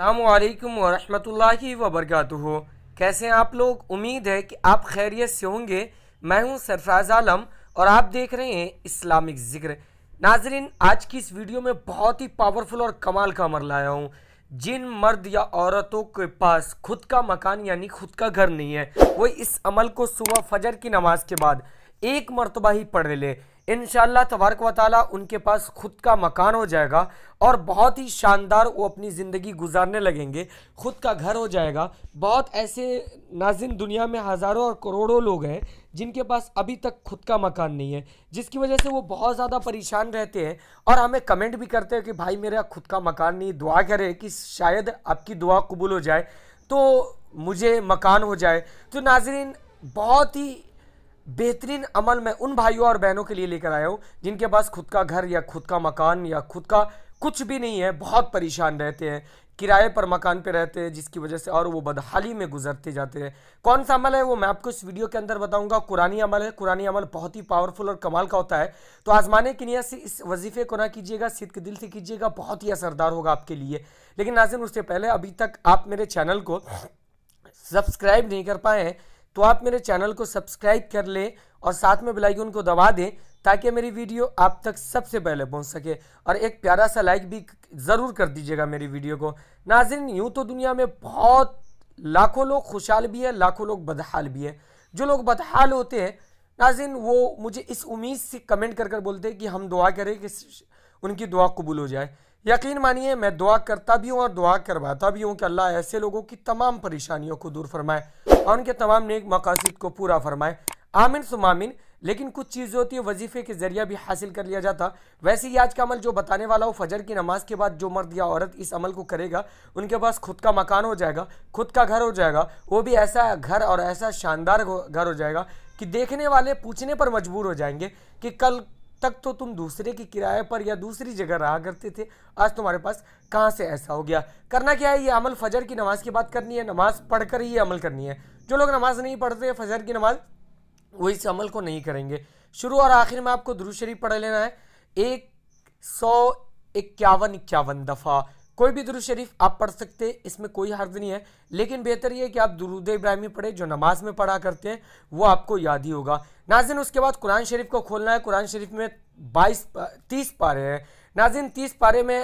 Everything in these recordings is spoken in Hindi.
अल्लाम वरहमतुल्लाहि वबरकातुहु कैसे हैं आप लोग उम्मीद है कि आप खैरियत से होंगे मैं हूं सरफराज आलम और आप देख रहे हैं इस्लामिक ज़िक्र नाजरीन आज की इस वीडियो में बहुत ही पावरफुल और कमाल का अमर लाया हूं जिन मर्द या औरतों के पास खुद का मकान यानी खुद का घर नहीं है वो इस अमल को सुबह फजर की नमाज के बाद एक मरतबा ही पढ़ ले इन तबारक वाली उनके पास ख़ुद का मकान हो जाएगा और बहुत ही शानदार वो अपनी ज़िंदगी गुजारने लगेंगे ख़ुद का घर हो जाएगा बहुत ऐसे नाजिन दुनिया में हज़ारों और करोड़ों लोग हैं जिनके पास अभी तक खुद का मकान नहीं है जिसकी वजह से वो बहुत ज़्यादा परेशान रहते हैं और हमें कमेंट भी करते हैं कि भाई मेरा खुद का मकान नहीं दुआ करें कि शायद आपकी दुआ कबूल हो जाए तो मुझे मकान हो जाए तो नाजरीन बहुत ही बेहतरीन अमल मैं उन भाइयों और बहनों के लिए लेकर आया हूँ जिनके पास खुद का घर या खुद का मकान या खुद का कुछ भी नहीं है बहुत परेशान रहते हैं किराए पर मकान पे रहते हैं जिसकी वजह से और वो बदहाली में गुजरते जाते हैं कौन सा अमल है वो मैं आपको इस वीडियो के अंदर बताऊंगा कुरानी अमल है कुरानी अमल बहुत ही पावरफुल और कमाल का होता है तो आजमाने की नियत से इस वजीफे को ना कीजिएगा सिद्ध दिल से कीजिएगा बहुत ही असरदार होगा आपके लिए लेकिन नाजिन उससे पहले अभी तक आप मेरे चैनल को सब्सक्राइब नहीं कर पाए हैं तो आप मेरे चैनल को सब्सक्राइब कर लें और साथ में बेलाइकन को दबा दें ताकि मेरी वीडियो आप तक सबसे पहले पहुंच सके और एक प्यारा सा लाइक भी ज़रूर कर दीजिएगा मेरी वीडियो को नाजिन यूँ तो दुनिया में बहुत लाखों लोग खुशहाल भी है लाखों लोग बदहाल भी है जो लोग बदहाल होते हैं नाजिन वो मुझे इस उम्मीद से कमेंट कर कर बोलते हैं कि हम दुआ करें कि उनकी दुआ कबूल हो जाए यकीन मानिए मैं दुआ करता भी हूँ और दुआ करवाता भी हूँ कि अल्लाह ऐसे लोगों की तमाम परेशानियों को दूर फरमाए और उनके तमाम नेक मकासद को पूरा फरमाए आमिन सुमामिन लेकिन कुछ चीज़ होती है वजीफ़े के ज़रिए भी हासिल कर लिया जाता वैसे ही आज का अमल जो बताने वाला हो फजर की नमाज के बाद जो मर्द या औरत इस अमल को करेगा उनके पास खुद का मकान हो जाएगा खुद का घर हो जाएगा वो भी ऐसा घर और ऐसा शानदार घर हो जाएगा कि देखने वाले पूछने पर मजबूर हो जाएंगे कि कल तक तो तुम दूसरे के किराए पर या दूसरी जगह रहा करते थे आज तुम्हारे पास कहाँ से ऐसा हो गया करना क्या है ये अमल फजर की नमाज़ के बाद करनी है नमाज़ पढ़कर ही ये अमल करनी है जो लोग नमाज़ नहीं पढ़ते फजर की नमाज़ वो इस अमल को नहीं करेंगे शुरू और आखिर में आपको दुरू शरीफ पढ़ लेना है एक सौ इक्यावन इक्यावन दफ़ा कोई भी दुरुद शरीफ आप पढ़ सकते हैं इसमें कोई हर्ज नहीं है लेकिन बेहतर यह है कि आप दुरूद इब्राहिमी पढ़े जो नमाज में पढ़ा करते हैं वो आपको याद ही होगा नाजिन उसके बाद कुरान शरीफ को खोलना है कुरान शरीफ में बाईस तीस पारे हैं नाजिन तीस पारे में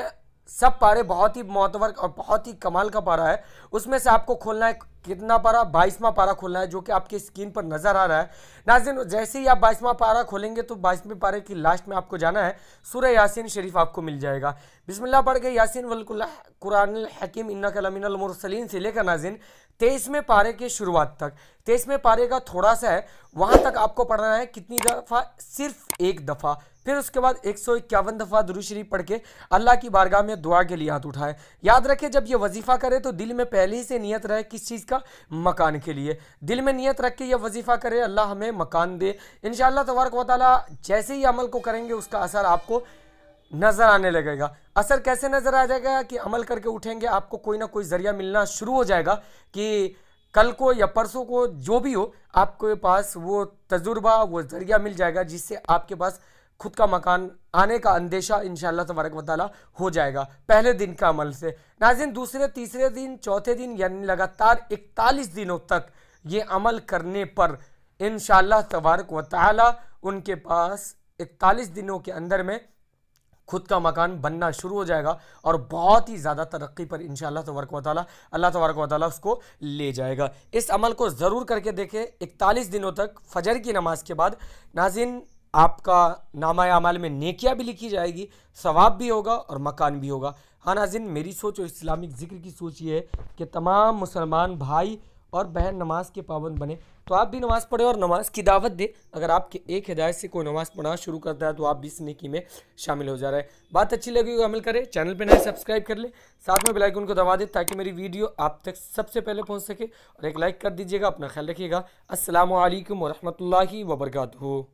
सब पारे बहुत ही मोतवर और बहुत ही कमाल का पारा है उसमें से आपको खोलना है कितना पारा बाईसवा पारा खोलना है जो कि आपकी स्क्रीन पर नज़र आ रहा है नाजिन जैसे ही आप बाईसवा पारा खोलेंगे तो बाईसवें पारे की लास्ट में आपको जाना है सूर्य यासीन शरीफ आपको मिल जाएगा बिस्मिल्ला पढ़ के यासिन वलकुल्ला कुरान हकीम इन्ना कलमिनमरसलिन से लेकर नाजिन तेईसवें पारे की शुरुआत तक तेईसवें पारे का थोड़ा सा है वहाँ तक आपको पढ़ना है कितनी दफ़ा सिर्फ एक दफ़ा फिर उसके बाद एक सौ इक्यावन दफ़ा दुरुशरीफ पढ़ के अल्लाह की बारगाह में दुआ के लिए हाथ उठाए याद रखे जब ये वजीफ़ा करे तो दिल में पहले ही से नियत रहे किस चीज़ का मकान के लिए दिल में नियत रख के यह वजीफ़ा करे अल्लाह हमें मकान दे इनशाला तबारक वाली जैसे ही अमल को करेंगे उसका असर आपको नज़र आने लगेगा असर कैसे नज़र आ जाएगा कि अमल करके उठेंगे आपको कोई ना कोई ज़रिया मिलना शुरू हो जाएगा कि कल को या परसों को जो भी हो आपके पास वो तजुर्बा वो ज़रिया मिल जाएगा जिससे आपके पास खुद का मकान आने का अंदेशा इन तबारक वाली हो जाएगा पहले दिन का अमल से नाजिन दूसरे तीसरे दिन चौथे दिन यानी लगातार इकतालीस दिनों तक ये अमल करने पर इन शबारक वाली उनके पास इकतालीस दिनों के अंदर में खुद का मकान बनना शुरू हो जाएगा और बहुत ही ज़्यादा तरक्की पर इन शाह तबरक वाली अल्लाह तबरक वाली उसको ले जाएगा इस अमल को ज़रूर करके देखें इकतालीस दिनों तक फजर की नमाज के बाद नाजिन आपका नामा अमाल में नेकिया भी लिखी जाएगी सवाब भी होगा और मकान भी होगा हाँ नाजिन मेरी सोच और इस्लामिक ज़िक्र की सोच ये है कि तमाम मुसलमान भाई और बहन नमाज के पाबंद बने तो आप भी नमाज़ पढ़े और नमाज की दावत दे अगर आपके एक हिदायत से कोई नमाज़ पढ़ना शुरू करता है तो आप भी इस नेकी में शामिल हो जा रहा है बात अच्छी लगी होगी अमल करें चैनल पर नए सब्सक्राइब कर लें साथ में बेलाइकन को दबा दें ताकि मेरी वीडियो आप तक सबसे पहले पहुँच सके और एक लाइक कर दीजिएगा अपना ख्याल रखिएगा असलम वरहमल वबरकू